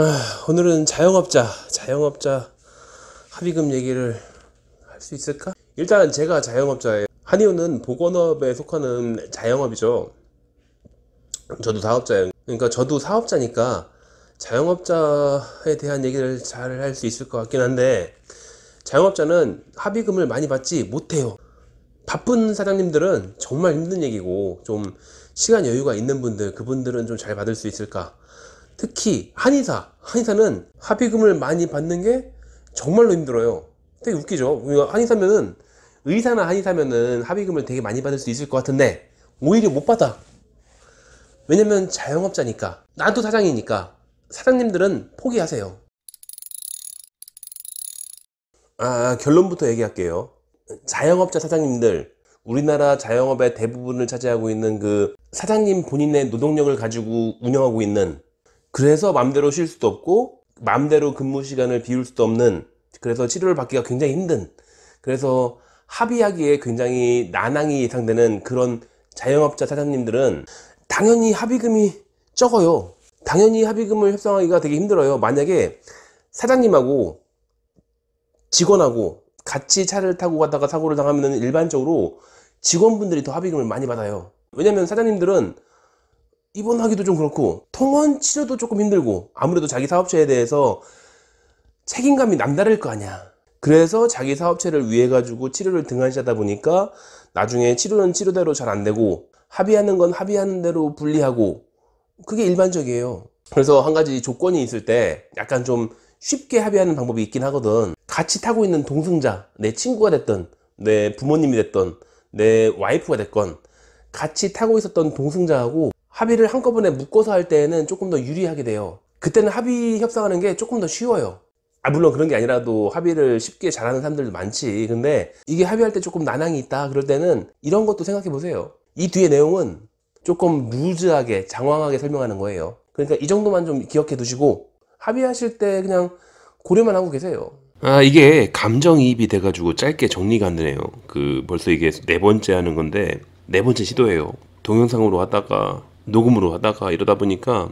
아, 오늘은 자영업자, 자영업자 합의금 얘기를 할 수 있을까? 일단 제가 자영업자예요. 한의원은 보건업에 속하는 자영업이죠. 저도 사업자예요. 그러니까 저도 사업자니까 자영업자에 대한 얘기를 잘 할 수 있을 것 같긴 한데 자영업자는 합의금을 많이 받지 못해요. 바쁜 사장님들은 정말 힘든 얘기고 좀 시간 여유가 있는 분들 그분들은 좀 잘 받을 수 있을까 특히 한의사 한의사는 합의금을 많이 받는 게 정말로 힘들어요 되게 웃기죠 한의사면은 의사나 한의사면은 합의금을 되게 많이 받을 수 있을 것 같은데 오히려 못 받아 왜냐면 자영업자니까 나도 사장이니까 사장님들은 포기하세요 아 결론부터 얘기할게요 자영업자 사장님들 우리나라 자영업의 대부분을 차지하고 있는 그 사장님 본인의 노동력을 가지고 운영하고 있는 그래서 맘대로 쉴 수도 없고 맘대로 근무 시간을 비울 수도 없는 그래서 치료를 받기가 굉장히 힘든 그래서 합의하기에 굉장히 난항이 예상되는 그런 자영업자 사장님들은 당연히 합의금이 적어요 당연히 합의금을 협상하기가 되게 힘들어요 만약에 사장님하고 직원하고 같이 차를 타고 가다가 사고를 당하면 일반적으로 직원분들이 더 합의금을 많이 받아요 왜냐면 사장님들은 입원하기도 좀 그렇고 통원 치료도 조금 힘들고 아무래도 자기 사업체에 대해서 책임감이 남다를 거 아니야 그래서 자기 사업체를 위해 가지고 치료를 등한시하다 보니까 나중에 치료는 치료대로 잘 안 되고 합의하는 건 합의하는 대로 분리하고 그게 일반적이에요 그래서 한 가지 조건이 있을 때 약간 좀 쉽게 합의하는 방법이 있긴 하거든 같이 타고 있는 동승자 내 친구가 됐던 내 부모님이 됐던 내 와이프가 됐건 같이 타고 있었던 동승자하고 합의를 한꺼번에 묶어서 할 때에는 조금 더 유리하게 돼요 그때는 합의 협상하는 게 조금 더 쉬워요 아 물론 그런 게 아니라도 합의를 쉽게 잘하는 사람들도 많지 근데 이게 합의할 때 조금 난항이 있다 그럴 때는 이런 것도 생각해 보세요 이 뒤에 내용은 조금 루즈하게 장황하게 설명하는 거예요 그러니까 이 정도만 좀 기억해 두시고 합의하실 때 그냥 고려만 하고 계세요 아 이게 감정이입이 돼가지고 짧게 정리가 안 되네요 그 벌써 이게 네 번째 하는 건데 네 번째 시도예요 동영상으로 하다가 녹음으로 하다가 이러다 보니까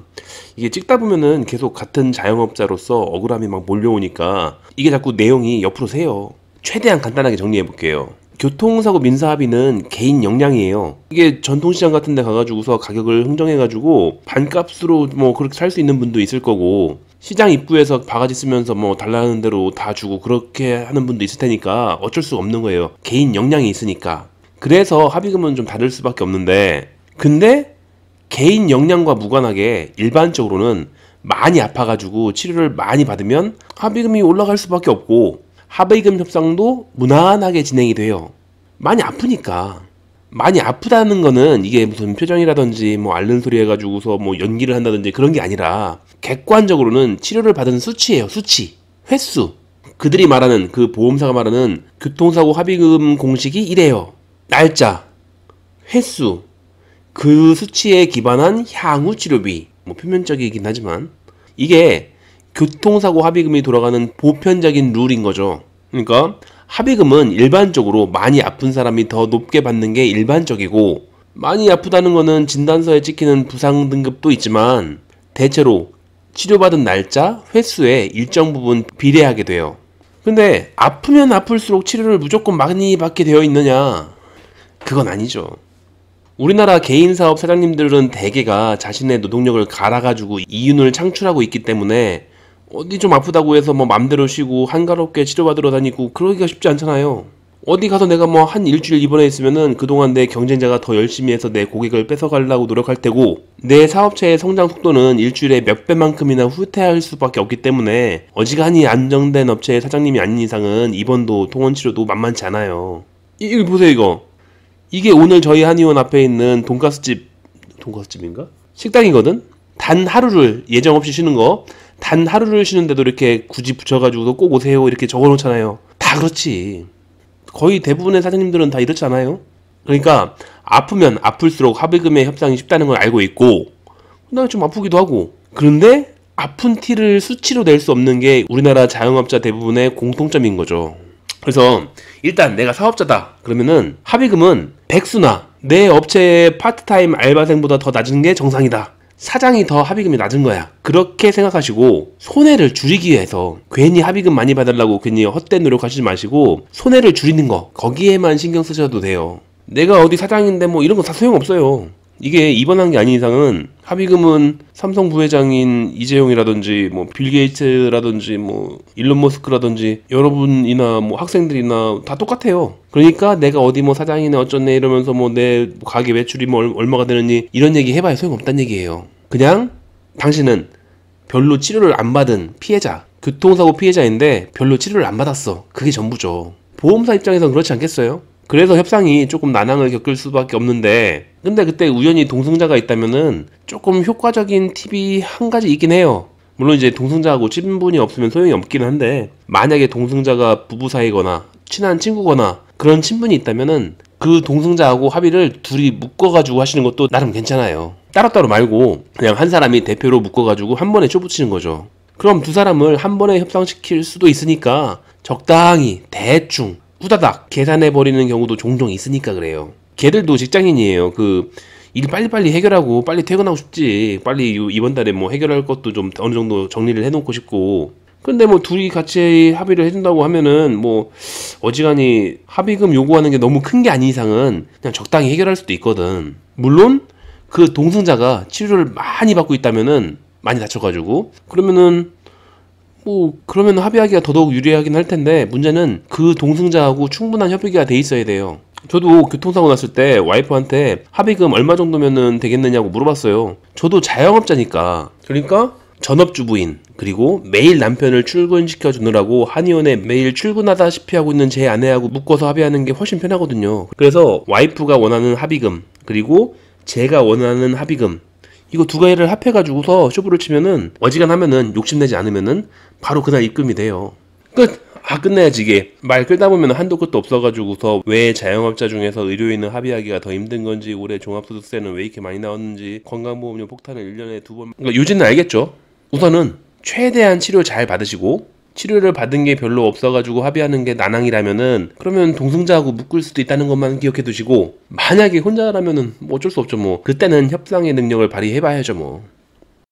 이게 찍다 보면은 계속 같은 자영업자로서 억울함이 막 몰려오니까 이게 자꾸 내용이 옆으로 새요. 최대한 간단하게 정리해 볼게요. 교통사고 민사합의는 개인 역량이에요. 이게 전통시장 같은 데 가가지고서 가격을 흥정해가지고 반값으로 뭐 그렇게 살 수 있는 분도 있을 거고 시장 입구에서 바가지 쓰면서 뭐 달라는 대로 다 주고 그렇게 하는 분도 있을 테니까 어쩔 수 없는 거예요. 개인 역량이 있으니까. 그래서 합의금은 좀 다를 수밖에 없는데 근데 개인 역량과 무관하게 일반적으로는 많이 아파가지고 치료를 많이 받으면 합의금이 올라갈 수밖에 없고 합의금 협상도 무난하게 진행이 돼요. 많이 아프니까. 많이 아프다는 거는 이게 무슨 표정이라든지 뭐 앓는 소리 해가지고서 뭐 연기를 한다든지 그런 게 아니라 객관적으로는 치료를 받은 수치예요. 수치. 횟수. 그들이 말하는 그 보험사가 말하는 교통사고 합의금 공식이 이래요. 날짜, 횟수, 그 수치에 기반한 향후 치료비, 뭐 표면적이긴 하지만 이게 교통사고 합의금이 돌아가는 보편적인 룰인 거죠. 그러니까 합의금은 일반적으로 많이 아픈 사람이 더 높게 받는 게 일반적이고 많이 아프다는 거는 진단서에 찍히는 부상 등급도 있지만 대체로 치료받은 날짜, 횟수에 일정 부분 비례하게 돼요. 근데 아프면 아플수록 치료를 무조건 많이 받게 되어 있느냐? 그건 아니죠. 우리나라 개인 사업 사장님들은 대개가 자신의 노동력을 갈아가지고 이윤을 창출하고 있기 때문에 어디 좀 아프다고 해서 뭐 맘대로 쉬고 한가롭게 치료받으러 다니고 그러기가 쉽지 않잖아요. 어디 가서 내가 뭐 한 일주일 입원해 있으면은 그동안 내 경쟁자가 더 열심히 해서 내 고객을 뺏어가려고 노력할 테고 내 사업체의 성장 속도는 일주일에 몇 배만큼이나 후퇴할 수밖에 없기 때문에 어지간히 안정된 업체의 사장님이 아닌 이상은 입원도 통원치료도 만만치 않아요. 이, 이거 보세요 이거 이게 오늘 저희 한의원 앞에 있는 돈가스집 돈가스집인가 식당이거든. 단 하루를 예정 없이 쉬는 거. 단 하루를 쉬는데도 이렇게 굳이 붙여가지고꼭 오세요 이렇게 적어놓잖아요. 다 그렇지. 거의 대부분의 사장님들은 다이렇잖아요 그러니까 아프면 아플수록 합의금의 협상이 쉽다는 걸 알고 있고 그다음에 좀 아프기도 하고 그런데 아픈 티를 수치로 낼 수 없는 게 우리나라 자영업자 대부분의 공통점인 거죠. 그래서 일단 내가 사업자다 그러면은 합의금은 백수나 내 업체의 파트타임 알바생보다 더 낮은 게 정상이다. 사장이 더 합의금이 낮은 거야. 그렇게 생각하시고 손해를 줄이기 위해서 괜히 합의금 많이 받으려고 괜히 헛된 노력하시지 마시고 손해를 줄이는 거 거기에만 신경 쓰셔도 돼요. 내가 어디 사장인데 뭐 이런 거 다 소용없어요. 이게 입원한 게 아닌 이상은 합의금은 삼성 부회장인 이재용이라든지 뭐 빌 게이츠라든지 뭐 일론 머스크라든지 여러분이나 뭐 학생들이나 다 똑같아요. 그러니까 내가 어디 뭐 사장이네 어쩌네 이러면서 뭐 내 가게 매출이 뭐 얼마가 되는지 이런 얘기 해봐야 소용없다는 얘기예요. 그냥 당신은 별로 치료를 안 받은 피해자, 교통사고 피해자인데 별로 치료를 안 받았어. 그게 전부죠. 보험사 입장에선 그렇지 않겠어요? 그래서 협상이 조금 난항을 겪을 수밖에 없는데 근데 그때 우연히 동승자가 있다면은 조금 효과적인 팁이 한 가지 있긴 해요. 물론 이제 동승자하고 친분이 없으면 소용이 없긴 한데 만약에 동승자가 부부 사이거나 친한 친구거나 그런 친분이 있다면은 그 동승자하고 합의를 둘이 묶어가지고 하시는 것도 나름 괜찮아요. 따로따로 말고 그냥 한 사람이 대표로 묶어가지고 한 번에 쇼붙이는 거죠. 그럼 두 사람을 한 번에 협상시킬 수도 있으니까 적당히 대충 후다닥 계산해버리는 경우도 종종 있으니까 그래요. 걔들도 직장인이에요. 그일 빨리빨리 해결하고 빨리 퇴근하고 싶지. 빨리 이번 달에 뭐 해결할 것도 좀 어느 정도 정리를 해놓고 싶고. 근데 뭐 둘이 같이 합의를 해준다고 하면은 뭐 어지간히 합의금 요구하는 게 너무 큰 게 아닌 이상은 그냥 적당히 해결할 수도 있거든. 물론 그 동승자가 치료를 많이 받고 있다면은 많이 다쳐가지고 그러면은 뭐 그러면 합의하기가 더더욱 유리하긴 할 텐데 문제는 그 동승자하고 충분한 협의가 돼 있어야 돼요. 저도 교통사고 났을 때 와이프한테 합의금 얼마 정도면 되겠느냐고 물어봤어요. 저도 자영업자니까. 그러니까 전업주부인 그리고 매일 남편을 출근시켜 주느라고 한의원에 매일 출근하다시피 하고 있는 제 아내하고 묶어서 합의하는 게 훨씬 편하거든요. 그래서 와이프가 원하는 합의금 그리고 제가 원하는 합의금 이거 두 가지를 합해가지고서 쇼부를 치면은 어지간하면은 욕심내지 않으면은 바로 그날 입금이 돼요. 끝! 그러니까 아 끝내야지 이게 말 끌다 보면 한도 끝도 없어가지고서 왜 자영업자 중에서 의료인은 합의하기가 더 힘든 건지 올해 종합소득세는 왜 이렇게 많이 나왔는지 건강보험료 폭탄을 1년에 두번 그러니까 요지는 알겠죠 우선은 최대한 치료 잘 받으시고 치료를 받은 게 별로 없어가지고 합의하는 게 난항이라면은 그러면 동승자하고 묶을 수도 있다는 것만 기억해 두시고 만약에 혼자라면은 뭐 어쩔 수 없죠 뭐 그때는 협상의 능력을 발휘해 봐야죠 뭐